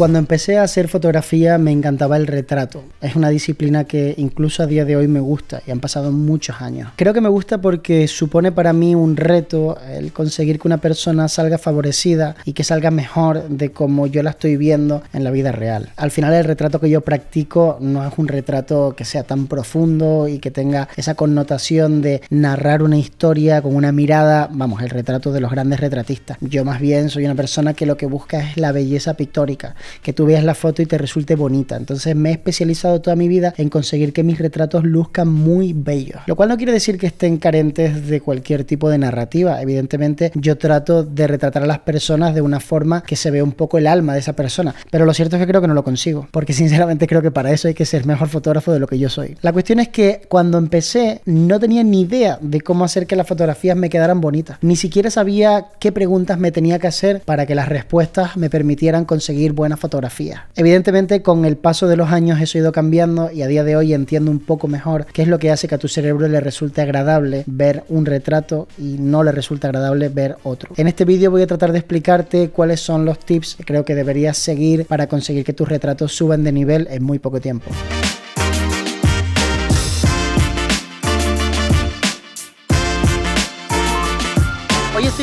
Cuando empecé a hacer fotografía me encantaba el retrato. Es una disciplina que incluso a día de hoy me gusta y han pasado muchos años. Creo que me gusta porque supone para mí un reto el conseguir que una persona salga favorecida y que salga mejor de como yo la estoy viendo en la vida real. Al final el retrato que yo practico no es un retrato que sea tan profundo y que tenga esa connotación de narrar una historia con una mirada, vamos, el retrato de los grandes retratistas. Yo más bien soy una persona que lo que busca es la belleza pictórica que tú veas la foto y te resulte bonita. Entonces me he especializado toda mi vida en conseguir que mis retratos luzcan muy bellos. Lo cual no quiere decir que estén carentes de cualquier tipo de narrativa. Evidentemente yo trato de retratar a las personas de una forma que se vea un poco el alma de esa persona. Pero lo cierto es que creo que no lo consigo. Porque sinceramente creo que para eso hay que ser mejor fotógrafo de lo que yo soy. La cuestión es que cuando empecé no tenía ni idea de cómo hacer que las fotografías me quedaran bonitas. Ni siquiera sabía qué preguntas me tenía que hacer para que las respuestas me permitieran conseguir buenas fotografía. Evidentemente, con el paso de los años eso ha ido cambiando y a día de hoy entiendo un poco mejor qué es lo que hace que a tu cerebro le resulte agradable ver un retrato y no le resulta agradable ver otro. En este vídeo voy a tratar de explicarte cuáles son los tips que creo que deberías seguir para conseguir que tus retratos suban de nivel en muy poco tiempo.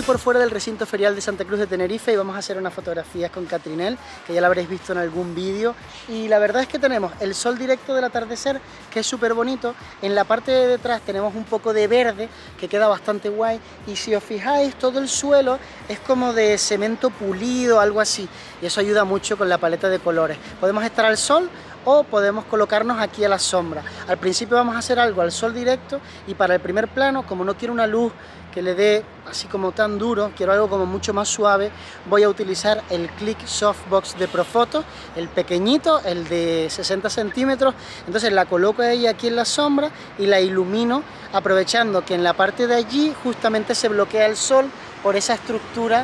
por fuera del recinto ferial de Santa Cruz de Tenerife y vamos a hacer unas fotografías con Catrinel, que ya la habréis visto en algún vídeo. Y la verdad es que tenemos el sol directo del atardecer, que es súper bonito. En la parte de detrás tenemos un poco de verde, que queda bastante guay. Y si os fijáis, todo el suelo es como de cemento pulido, algo así. Y eso ayuda mucho con la paleta de colores. Podemos estar al sol o podemos colocarnos aquí a la sombra. Al principio vamos a hacer algo al sol directo y para el primer plano, como no quiero una luz que le dé así como tan duro, quiero algo como mucho más suave, voy a utilizar el Click Softbox de Profoto, el pequeñito, el de 60 centímetros, entonces la coloco ahí aquí en la sombra y la ilumino aprovechando que en la parte de allí justamente se bloquea el sol por esa estructura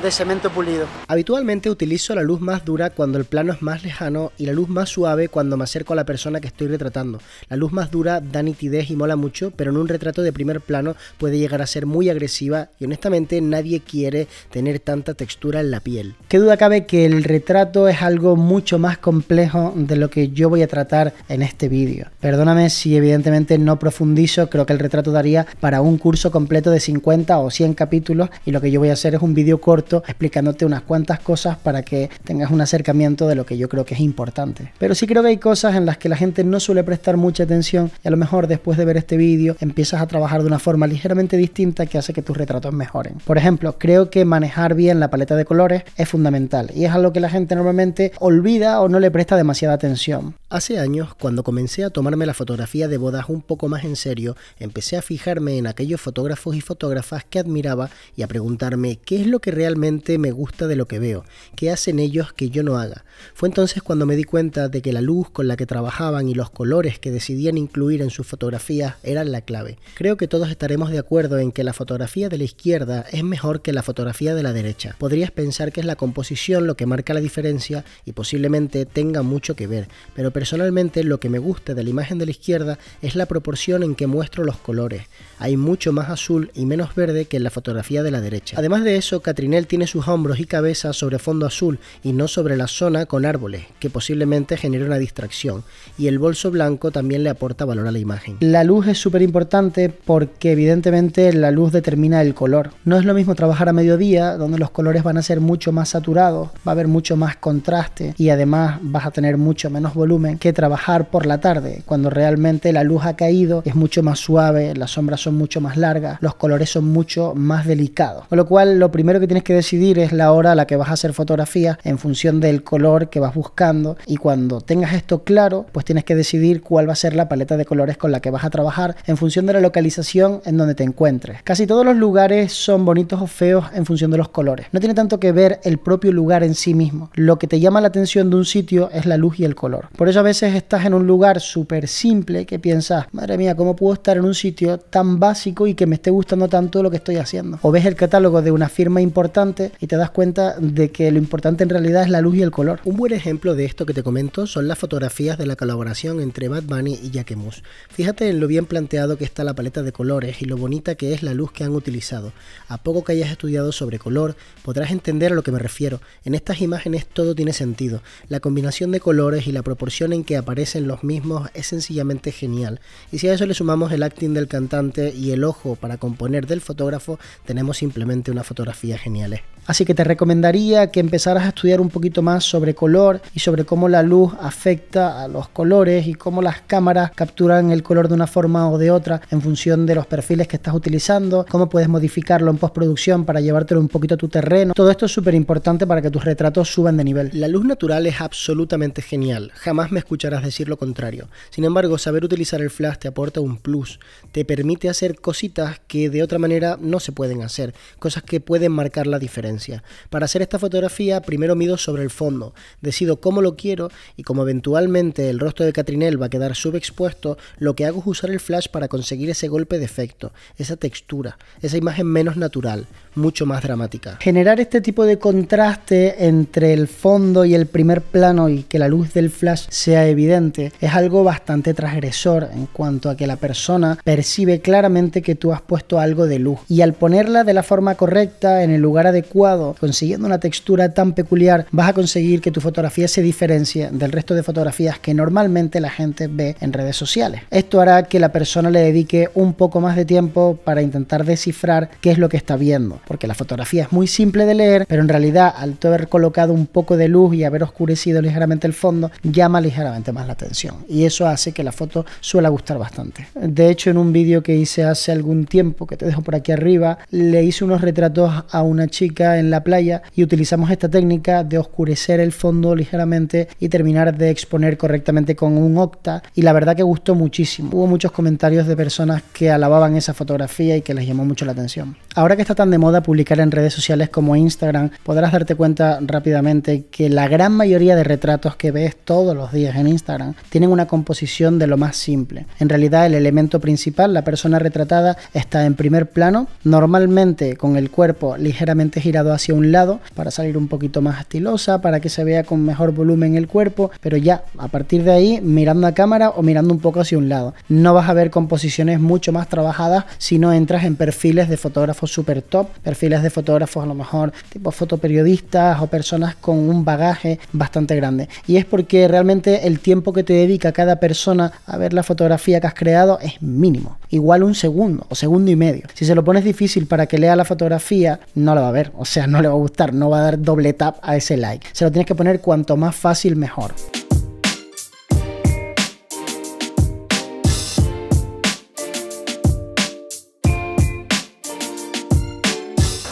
de cemento pulido. Habitualmente utilizo la luz más dura cuando el plano es más lejano y la luz más suave cuando me acerco a la persona que estoy retratando. La luz más dura da nitidez y mola mucho, pero en un retrato de primer plano puede llegar a ser muy agresiva y honestamente nadie quiere tener tanta textura en la piel. Qué duda cabe que el retrato es algo mucho más complejo de lo que yo voy a tratar en este vídeo. Perdóname si evidentemente no profundizo, creo que el retrato daría para un curso completo de 50 o 100 capítulos y lo que yo voy a hacer es un vídeo corto explicándote unas cuantas cosas para que tengas un acercamiento de lo que yo creo que es importante. Pero sí creo que hay cosas en las que la gente no suele prestar mucha atención y a lo mejor después de ver este vídeo empiezas a trabajar de una forma ligeramente distinta que hace que tus retratos mejoren. Por ejemplo, creo que manejar bien la paleta de colores es fundamental y es algo que la gente normalmente olvida o no le presta demasiada atención. Hace años, cuando comencé a tomarme la fotografía de bodas un poco más en serio, empecé a fijarme en aquellos fotógrafos y fotógrafas que admiraba y a preguntarme qué es lo que realmente me gusta de lo que veo, que hacen ellos que yo no haga. Fue entonces cuando me di cuenta de que la luz con la que trabajaban y los colores que decidían incluir en sus fotografías eran la clave. Creo que todos estaremos de acuerdo en que la fotografía de la izquierda es mejor que la fotografía de la derecha. Podrías pensar que es la composición lo que marca la diferencia y posiblemente tenga mucho que ver, pero personalmente lo que me gusta de la imagen de la izquierda es la proporción en que muestro los colores. Hay mucho más azul y menos verde que en la fotografía de la derecha. Además de eso, Catrinel tiene sus hombros y cabeza sobre fondo azul y no sobre la zona con árboles, que posiblemente genere una distracción, y el bolso blanco también le aporta valor a la imagen. La luz es súper importante porque evidentemente la luz determina el color. No es lo mismo trabajar a mediodía, donde los colores van a ser mucho más saturados, va a haber mucho más contraste y además vas a tener mucho menos volumen que trabajar por la tarde, cuando realmente la luz ha caído, es mucho más suave, las sombras son mucho más largas, los colores son mucho más delicados. Con lo cual, lo primero que tienes que decidir es la hora a la que vas a hacer fotografía en función del color que vas buscando y cuando tengas esto claro, pues tienes que decidir cuál va a ser la paleta de colores con la que vas a trabajar en función de la localización en donde te encuentres. Casi todos los lugares son bonitos o feos en función de los colores. No tiene tanto que ver el propio lugar en sí mismo. Lo que te llama la atención de un sitio es la luz y el color. Por eso a veces estás en un lugar súper simple que piensas, madre mía, ¿cómo puedo estar en un sitio tan básico y que me esté gustando tanto lo que estoy haciendo? O ves el catálogo de una firma importante y te das cuenta de que lo importante en realidad es la luz y el color. Un buen ejemplo de esto que te comento son las fotografías de la colaboración entre Bad Bunny y Jaquemus. Fíjate en lo bien planteado que está la paleta de colores y lo bonita que es la luz que han utilizado. A poco que hayas estudiado sobre color, podrás entender a lo que me refiero. En estas imágenes todo tiene sentido. La combinación de colores y la proporción en que aparecen los mismos es sencillamente genial. Y si a eso le sumamos el acting del cantante y el ojo para componer del fotógrafo, tenemos simplemente una fotografía genial. Así que te recomendaría que empezaras a estudiar un poquito más sobre color y sobre cómo la luz afecta a los colores y cómo las cámaras capturan el color de una forma o de otra en función de los perfiles que estás utilizando, cómo puedes modificarlo en postproducción para llevártelo un poquito a tu terreno. Todo esto es súper importante para que tus retratos suban de nivel. La luz natural es absolutamente genial, jamás me escucharás decir lo contrario. Sin embargo, saber utilizar el flash te aporta un plus, te permite hacer cositas que de otra manera no se pueden hacer, cosas que pueden marcar la diferencia. Para hacer esta fotografía primero mido sobre el fondo, decido cómo lo quiero y como eventualmente el rostro de Catrinel va a quedar subexpuesto, lo que hago es usar el flash para conseguir ese golpe de efecto, esa textura, esa imagen menos natural, mucho más dramática. Generar este tipo de contraste entre el fondo y el primer plano y que la luz del flash sea evidente es algo bastante transgresor en cuanto a que la persona percibe claramente que tú has puesto algo de luz y al ponerla de la forma correcta en el lugar adecuado, consiguiendo una textura tan peculiar, vas a conseguir que tu fotografía se diferencie del resto de fotografías que normalmente la gente ve en redes sociales. Esto hará que la persona le dedique un poco más de tiempo para intentar descifrar qué es lo que está viendo, porque la fotografía es muy simple de leer, pero en realidad al haber colocado un poco de luz y haber oscurecido ligeramente el fondo, llama ligeramente más la atención y eso hace que la foto suela gustar bastante. De hecho, en un vídeo que hice hace algún tiempo, que te dejo por aquí arriba, le hice unos retratos a una chica en la playa y utilizamos esta técnica de oscurecer el fondo ligeramente y terminar de exponer correctamente con un octa y la verdad que gustó muchísimo. Hubo muchos comentarios de personas que alababan esa fotografía y que les llamó mucho la atención. Ahora que está tan de moda publicar en redes sociales como Instagram, podrás darte cuenta rápidamente que la gran mayoría de retratos que ves todos los días en Instagram tienen una composición de lo más simple. En realidad el elemento principal, la persona retratada, está en primer plano, normalmente con el cuerpo ligeramente girado hacia un lado para salir un poquito más estilosa, para que se vea con mejor volumen el cuerpo, pero ya a partir de ahí mirando a cámara o mirando un poco hacia un lado. No vas a ver composiciones mucho más trabajadas si no entras en perfiles de fotógrafos super top, perfiles de fotógrafos a lo mejor tipo fotoperiodistas o personas con un bagaje bastante grande. Y es porque realmente el tiempo que te dedica cada persona a ver la fotografía que has creado es mínimo, igual un segundo o segundo y medio. Si se lo pones difícil para que lea la fotografía, no la va a ver o sea, no le va a gustar, no va a dar doble tap a ese like. Se lo tienes que poner cuanto más fácil mejor.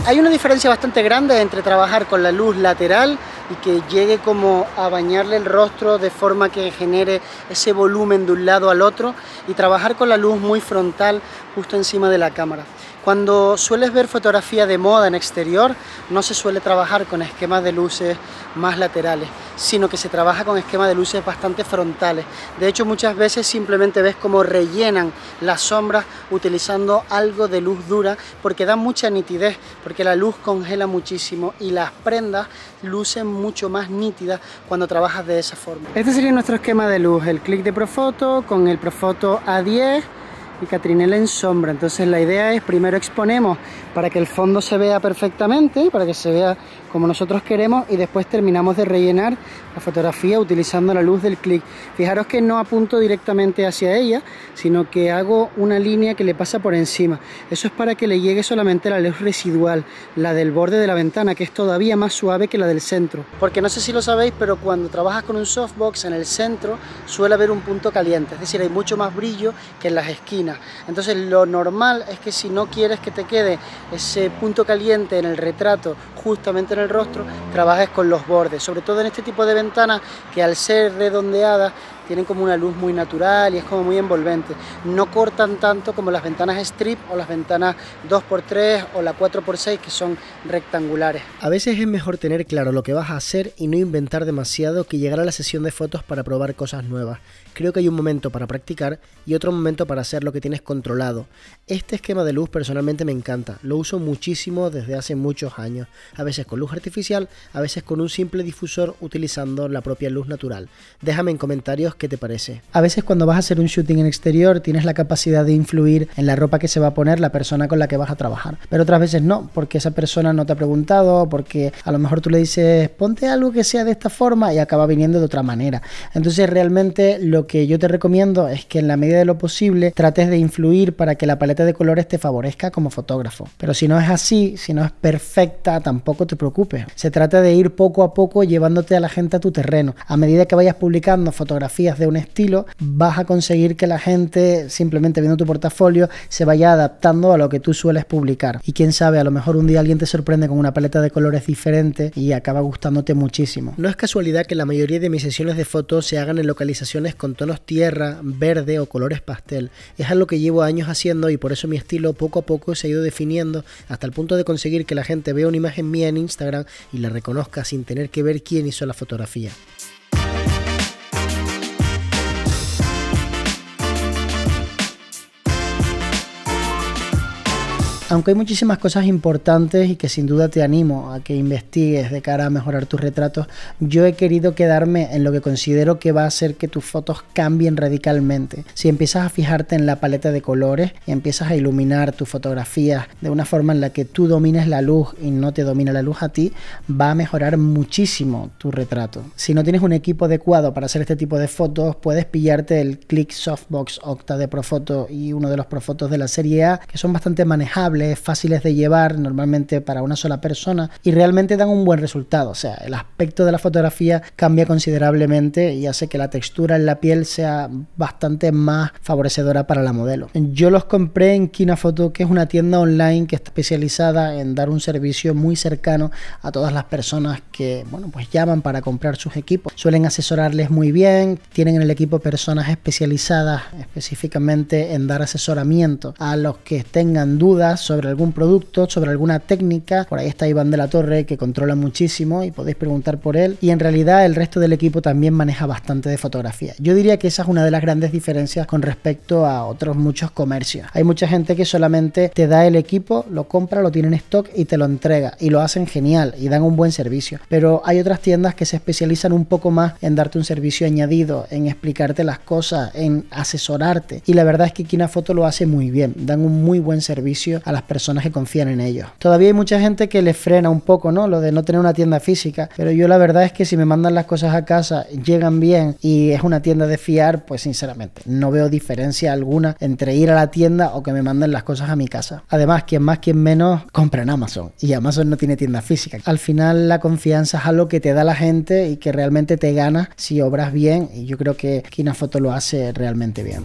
hay una diferencia bastante grande entre trabajar con la luz lateral y que llegue como a bañarle el rostro de forma que genere ese volumen de un lado al otro y trabajar con la luz muy frontal justo encima de la cámara. Cuando sueles ver fotografía de moda en exterior, no se suele trabajar con esquemas de luces más laterales, sino que se trabaja con esquemas de luces bastante frontales. De hecho, muchas veces simplemente ves cómo rellenan las sombras utilizando algo de luz dura, porque da mucha nitidez, porque la luz congela muchísimo y las prendas lucen mucho más nítidas cuando trabajas de esa forma. Este sería nuestro esquema de luz, el clic de Profoto con el Profoto A10, y catrinela en sombra. Entonces la idea es primero exponemos para que el fondo se vea perfectamente, para que se vea como nosotros queremos y después terminamos de rellenar la fotografía utilizando la luz del clic. Fijaros que no apunto directamente hacia ella, sino que hago una línea que le pasa por encima. Eso es para que le llegue solamente la luz residual, la del borde de la ventana, que es todavía más suave que la del centro. Porque no sé si lo sabéis, pero cuando trabajas con un softbox en el centro suele haber un punto caliente, es decir, hay mucho más brillo que en las esquinas. Entonces lo normal es que si no quieres que te quede ese punto caliente en el retrato justamente el rostro, trabajes con los bordes, sobre todo en este tipo de ventanas que al ser redondeadas tienen como una luz muy natural y es como muy envolvente. No cortan tanto como las ventanas strip o las ventanas 2x3 o la 4x6 que son rectangulares. A veces es mejor tener claro lo que vas a hacer y no inventar demasiado que llegar a la sesión de fotos para probar cosas nuevas. Creo que hay un momento para practicar y otro momento para hacer lo que tienes controlado. Este esquema de luz personalmente me encanta, lo uso muchísimo desde hace muchos años, a veces con luz artificial, a veces con un simple difusor utilizando la propia luz natural. Déjame en comentarios ¿qué te parece? A veces cuando vas a hacer un shooting en exterior tienes la capacidad de influir en la ropa que se va a poner la persona con la que vas a trabajar, pero otras veces no, porque esa persona no te ha preguntado, porque a lo mejor tú le dices, ponte algo que sea de esta forma y acaba viniendo de otra manera. Entonces realmente lo que yo te recomiendo es que en la medida de lo posible trates de influir para que la paleta de colores te favorezca como fotógrafo. Pero si no es así, si no es perfecta, tampoco te preocupes. Se trata de ir poco a poco llevándote a la gente a tu terreno. A medida que vayas publicando fotografías, de un estilo, vas a conseguir que la gente, simplemente viendo tu portafolio, se vaya adaptando a lo que tú sueles publicar. Y quién sabe, a lo mejor un día alguien te sorprende con una paleta de colores diferente y acaba gustándote muchísimo. No es casualidad que la mayoría de mis sesiones de fotos se hagan en localizaciones con tonos tierra, verde o colores pastel. Es algo que llevo años haciendo y por eso mi estilo poco a poco se ha ido definiendo hasta el punto de conseguir que la gente vea una imagen mía en Instagram y la reconozca sin tener que ver quién hizo la fotografía. Aunque hay muchísimas cosas importantes y que sin duda te animo a que investigues de cara a mejorar tus retratos, yo he querido quedarme en lo que considero que va a hacer que tus fotos cambien radicalmente. Si empiezas a fijarte en la paleta de colores y empiezas a iluminar tus fotografías de una forma en la que tú domines la luz y no te domina la luz a ti, va a mejorar muchísimo tu retrato. Si no tienes un equipo adecuado para hacer este tipo de fotos, puedes pillarte el Click Softbox Octa de Profoto y uno de los Profotos de la serie A, que son bastante manejables fáciles de llevar, normalmente para una sola persona, y realmente dan un buen resultado. O sea, el aspecto de la fotografía cambia considerablemente y hace que la textura en la piel sea bastante más favorecedora para la modelo. Yo los compré en Kinafoto, que es una tienda online que está especializada en dar un servicio muy cercano a todas las personas que, bueno, pues llaman para comprar sus equipos. Suelen asesorarles muy bien, tienen en el equipo personas especializadas específicamente en dar asesoramiento a los que tengan dudas sobre algún producto, sobre alguna técnica. Por ahí está Iván de la Torre que controla muchísimo y podéis preguntar por él. Y en realidad el resto del equipo también maneja bastante de fotografía. Yo diría que esa es una de las grandes diferencias con respecto a otros muchos comercios. Hay mucha gente que solamente te da el equipo, lo compra, lo tiene en stock y te lo entrega. Y lo hacen genial y dan un buen servicio. Pero hay otras tiendas que se especializan un poco más en darte un servicio añadido, en explicarte las cosas, en asesorarte. Y la verdad es que Kina Foto lo hace muy bien. Dan un muy buen servicio a las personas que confían en ellos. Todavía hay mucha gente que le frena un poco, ¿no? Lo de no tener una tienda física, pero yo la verdad es que si me mandan las cosas a casa, llegan bien y es una tienda de fiar, pues sinceramente no veo diferencia alguna entre ir a la tienda o que me manden las cosas a mi casa. Además, quien más, quien menos, compra en Amazon y Amazon no tiene tienda física. Al final la confianza es algo que te da la gente y que realmente te gana si obras bien y yo creo que Kinafoto lo hace realmente bien.